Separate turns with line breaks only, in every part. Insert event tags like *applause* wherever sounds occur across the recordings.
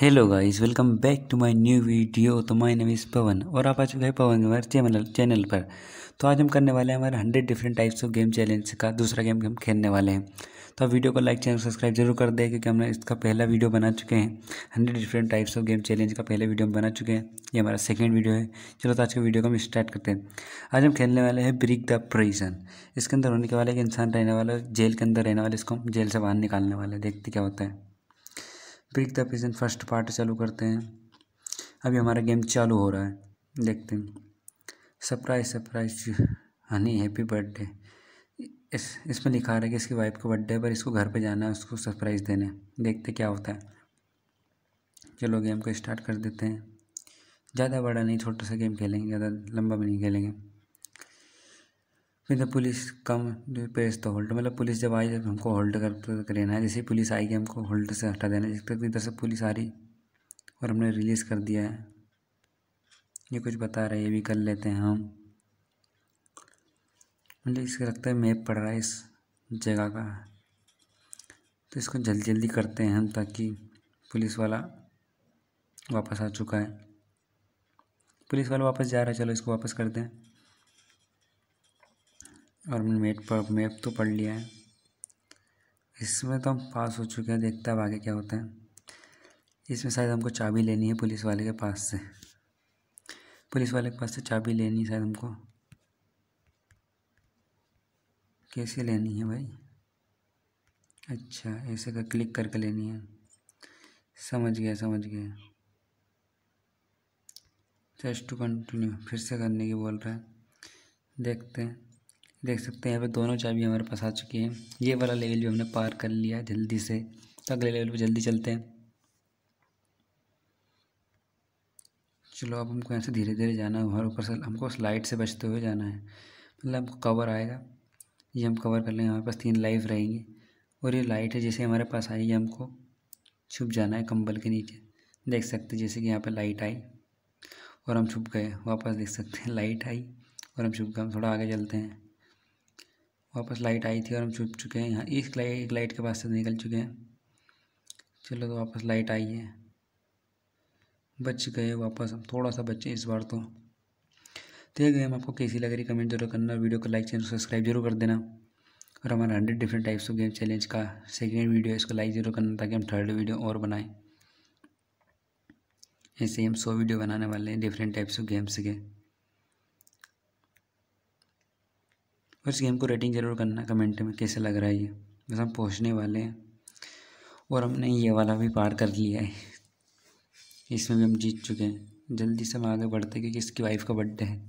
hello guys welcome back to my new video तो my name is Pawan और आप आ चुके हैं पवन हमारे चैनल चैनल पर तो आज हम करने वाले हैं हमारे hundred different types of game challenge का दूसरा गेम हम खेलने वाले हैं तो आप वीडियो को लाइक चैनल सब्सक्राइब जरूर कर दें क्योंकि हमने इसका पहला वीडियो बना चुके हैं hundred different types of game challenge का पहले वीडियो हम बना चुके हैं ये हमारा सेकेंड वीडियो है चलो तो आज के वीडियो को हम स्टार्ट करते हैं आज हम खेलने वाले हैं ब्रिक द प्रिजन इसके अंदर होने के वाले एक इंसान रहने वाला जेल के अंदर रहने वाले इसको हम जेल से बाहर निकालने वाले देखते क्या होता है brick the pigeon first part चालू करते हैं अभी हमारा गेम चालू हो रहा है देखते हैं surprise surprise honey happy birthday इस इसमें लिखा रहा है कि इसकी वाइफ का बर्थडे है पर इसको घर पे जाना है उसको सरप्राइज़ देने देखते क्या होता है चलो गेम को स्टार्ट कर देते हैं ज़्यादा बड़ा नहीं छोटा सा गेम खेलेंगे ज़्यादा लंबा भी नहीं खेलेंगे फिर जब पुलिस कम प्रेस तो होल्ड मतलब पुलिस जब आई जब हमको होल्ड कर, लेना है जैसे पुलिस आएगी हमको होल्ड से हटा देना है जिस तक इधर से पुलिस आ रही और हमने रिलीज़ कर दिया है ये कुछ बता रहे ये भी कर लेते हैं हम मतलब इसके लगता है मैप पड़ रहा है इस जगह का तो इसको जल्दी जल्दी करते हैं हम ताकि पुलिस वाला वापस आ चुका है पुलिस वाला वापस जा रहा है चलो इसको वापस कर दें और हमने मेट पर मैप तो पढ़ लिया है इसमें तो हम पास हो चुके हैं देखते हैं आगे क्या होता है इसमें शायद हमको चाबी लेनी है पुलिस वाले के पास से पुलिस वाले के पास से चाबी लेनी है शायद हमको कैसे लेनी है भाई अच्छा ऐसे कर क्लिक करके लेनी है समझ गया समझ गया जस्ट टू कंटिन्यू फिर से करने की बोल रहा है देखते हैं देख सकते हैं यहाँ पे दोनों चाबी हमारे पास आ चुकी हैं ये वाला लेवल भी हमने पार कर लिया है जल्दी से तो अगले लेवल पे जल्दी चलते हैं चलो अब हमको यहाँ से धीरे धीरे जाना है हमारे ऊपर से हमको स्लाइड से बचते हुए जाना है मतलब हमको कवर आएगा ये हम कवर कर लेंगे हमारे पास तीन लाइफ रहेंगी और ये लाइट है जैसे हमारे पास आई हमको छुप जाना है कंबल के नीचे देख सकते जैसे कि यहाँ पर लाइट आई और हम छुप गए वापस देख सकते हैं लाइट आई और हम छुप गए हम थोड़ा आगे चलते हैं वापस लाइट आई थी और हम छुप चुके हैं यहाँ इस लाइट एक लाइट के पास से निकल चुके हैं चलो तो वापस लाइट आई है बच गए वापस हम थोड़ा सा बचे इस बार तो देख यह गेम आपको कैसी लग रही कमेंट जरूर करना वीडियो को लाइक चैनल सब्सक्राइब जरूर कर देना और हमारा hundred different types of game challenge का सेकेंड वीडियो इसको लाइक जरूर करना ताकि हम थर्ड वीडियो और बनाएं ऐसे ही हम सौ वीडियो बनाने वाले हैं डिफरेंट टाइप्स ऑफ गेम्स के और इस गेम को रेटिंग ज़रूर करना कमेंट में कैसे लग रहा है ये बस हम पहुँचने वाले हैं और हमने ये वाला भी पार कर लिया है इसमें भी हम जीत चुके हैं जल्दी से हम आगे बढ़ते क्योंकि इसकी वाइफ का बर्थडे है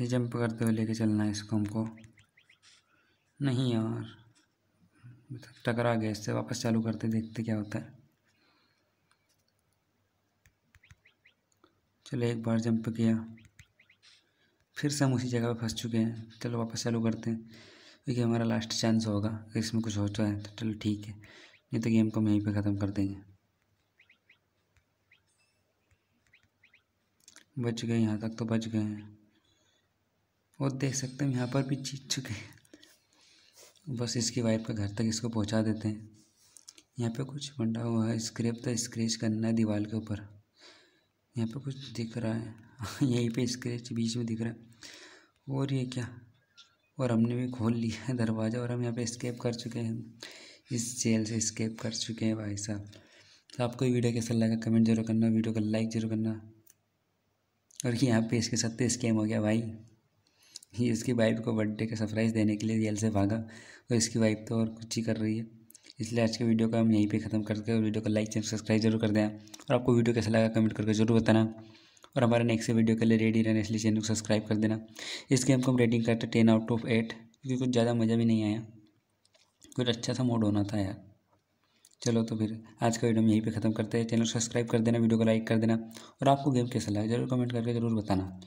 ये जंप करते हुए लेके चलना है इसको हमको नहीं यार टकरा गया इससे वापस चालू करते देखते क्या होता है चलो एक बार जंप किया फिर से हम उसी जगह पे फंस चुके हैं चलो वापस चालू करते हैं क्योंकि हमारा लास्ट चांस होगा अगर इसमें कुछ होता है तो चलो ठीक है नहीं तो गेम को हम यहीं पे ख़त्म कर देंगे बच गए यहाँ तक तो बच गए हैं और देख सकते हैं यहाँ पर भी जीत चुके हैं बस इसकी वाइफ का घर तक इसको पहुँचा देते हैं यहाँ पे कुछ बंटा हुआ है स्क्रैप तो स्क्रेच करना है दीवार के ऊपर यहाँ पे कुछ दिख रहा है *laughs* यहीं पे स्क्रेच बीच में दिख रहा है और ये क्या और हमने भी खोल लिया है दरवाज़ा और हम यहाँ पे स्केप कर चुके हैं इस जेल से स्केप कर चुके हैं भाई साहब तो आपको वीडियो कैसा लगा कमेंट जरूर करना वीडियो को लाइक जरूर करना और यहाँ पे इसके साथ तो स्कैम हो गया भाई ये इसकी वाइफ को बर्थडे का सरप्राइज़ देने के लिए जेल से भागा और इसकी वाइफ तो और कुछ ही कर रही है इसलिए आज के वीडियो को हम यहीं पे ख़त्म करते हैं वीडियो को लाइक चैनल सब्सक्राइब जरूर कर दें और आपको वीडियो कैसा लगा कमेंट करके जरूर बताना और हमारे नेक्स्ट वीडियो के लिए रेडी रहना इसलिए चैनल को सब्सक्राइब कर देना इस गेम को हम रेटिंग करते टेन आउट ऑफ एट क्योंकि कुछ ज़्यादा मज़ा भी नहीं आया कुछ अच्छा सा मोड होना था यार चलो तो फिर आज का वीडियो हम यहीं पर ख़त्म करते हैं चैनल सब्सक्राइब कर देना वीडियो को लाइक कर देना और आपको गेम कैसा लगा जरूर कमेंट करके ज़रूर बताना